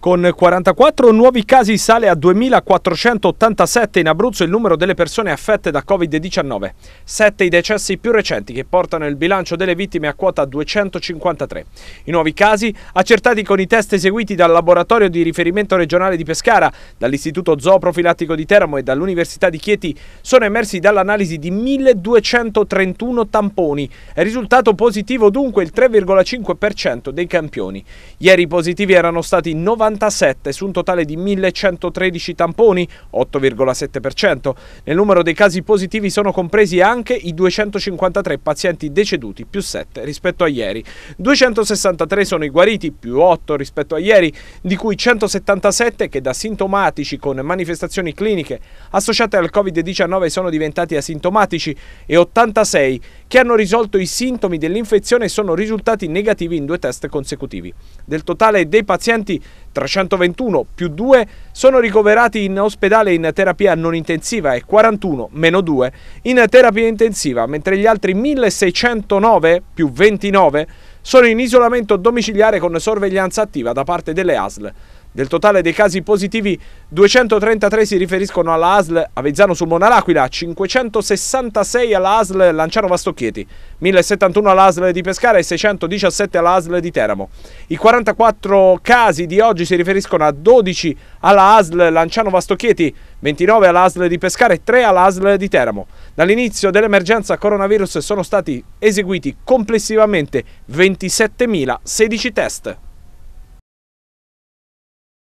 Con 44 nuovi casi sale a 2.487 in Abruzzo il numero delle persone affette da Covid-19. Sette i decessi più recenti che portano il bilancio delle vittime a quota 253. I nuovi casi, accertati con i test eseguiti dal Laboratorio di riferimento regionale di Pescara, dall'Istituto Zooprofilattico di Teramo e dall'Università di Chieti, sono emersi dall'analisi di 1.231 tamponi. È risultato positivo dunque il 3,5% dei campioni. Ieri i positivi erano stati 90 97 su un totale di 1113 tamponi, 8,7%. Nel numero dei casi positivi sono compresi anche i 253 pazienti deceduti, più 7 rispetto a ieri. 263 sono i guariti, più 8 rispetto a ieri, di cui 177 che da sintomatici con manifestazioni cliniche associate al Covid-19 sono diventati asintomatici e 86 che hanno risolto i sintomi dell'infezione e sono risultati negativi in due test consecutivi. Del totale dei pazienti, 321 più 2 sono ricoverati in ospedale in terapia non intensiva e 41 meno 2 in terapia intensiva, mentre gli altri 1609 più 29 sono in isolamento domiciliare con sorveglianza attiva da parte delle ASL. Del totale dei casi positivi, 233 si riferiscono alla ASL Avezzano sul Monalaquila, 566 alla ASL Lanciano Vastocchieti, 1071 alla ASL di Pescara e 617 alla ASL di Teramo. I 44 casi di oggi si riferiscono a 12 alla ASL Lanciano Vastocchieti, 29 all'ASL di Pescara e 3 all'ASL di Teramo. Dall'inizio dell'emergenza coronavirus sono stati eseguiti complessivamente 27.016 test.